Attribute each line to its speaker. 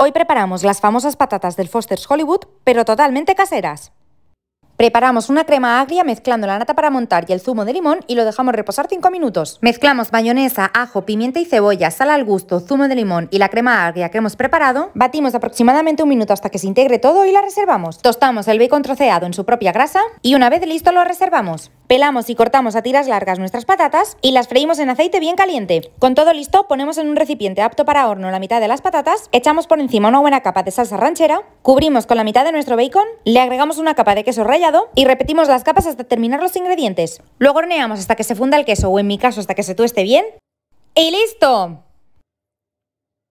Speaker 1: Hoy preparamos las famosas patatas del Foster's Hollywood, pero totalmente caseras. Preparamos una crema agria mezclando la nata para montar y el zumo de limón y lo dejamos reposar 5 minutos. Mezclamos mayonesa, ajo, pimienta y cebolla, sal al gusto, zumo de limón y la crema agria que hemos preparado. Batimos aproximadamente un minuto hasta que se integre todo y la reservamos. Tostamos el bacon troceado en su propia grasa y una vez listo lo reservamos. Pelamos y cortamos a tiras largas nuestras patatas y las freímos en aceite bien caliente. Con todo listo, ponemos en un recipiente apto para horno la mitad de las patatas, echamos por encima una buena capa de salsa ranchera, cubrimos con la mitad de nuestro bacon, le agregamos una capa de queso rallado y repetimos las capas hasta terminar los ingredientes. Luego horneamos hasta que se funda el queso o en mi caso hasta que se tueste bien. ¡Y listo!